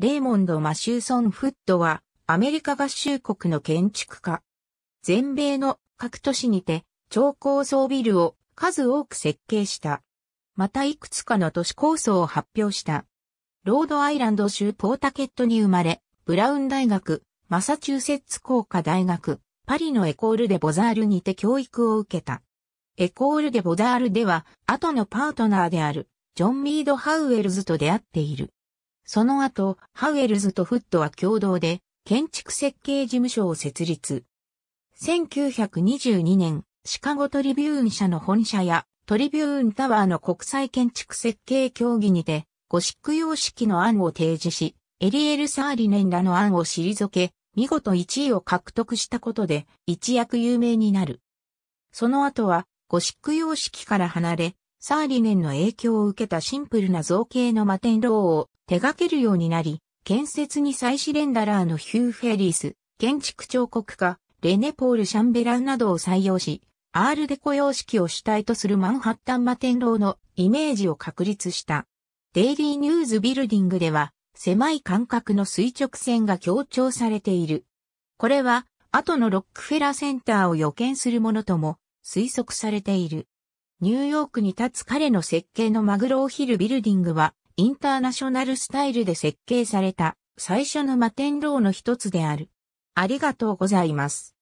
レーモンド・マシューソン・フッドは、アメリカ合衆国の建築家。全米の各都市にて、超高層ビルを数多く設計した。またいくつかの都市構想を発表した。ロードアイランド州ポータケットに生まれ、ブラウン大学、マサチューセッツ工科大学、パリのエコールデ・ボザールにて教育を受けた。エコールデ・ボザールでは、後のパートナーである、ジョン・ミード・ハウエルズと出会っている。その後、ハウエルズとフットは共同で建築設計事務所を設立。1922年、シカゴトリビューン社の本社やトリビューンタワーの国際建築設計協議にて、ゴシック様式の案を提示し、エリエル・サーリネンらの案を退け、見事1位を獲得したことで一躍有名になる。その後は、ゴシック様式から離れ、サーリネンの影響を受けたシンプルな造形の摩天楼を手掛けるようになり、建設に再試レンダラーのヒュー・フェリース、建築彫刻家、レネ・ポール・シャンベランなどを採用し、アールデコ様式を主体とするマンハッタン摩天楼のイメージを確立した。デイリーニューズビルディングでは、狭い間隔の垂直線が強調されている。これは、後のロックフェラーセンターを予見するものとも推測されている。ニューヨークに立つ彼の設計のマグローヒルビルディングは、インターナショナルスタイルで設計された最初の摩天楼の一つである。ありがとうございます。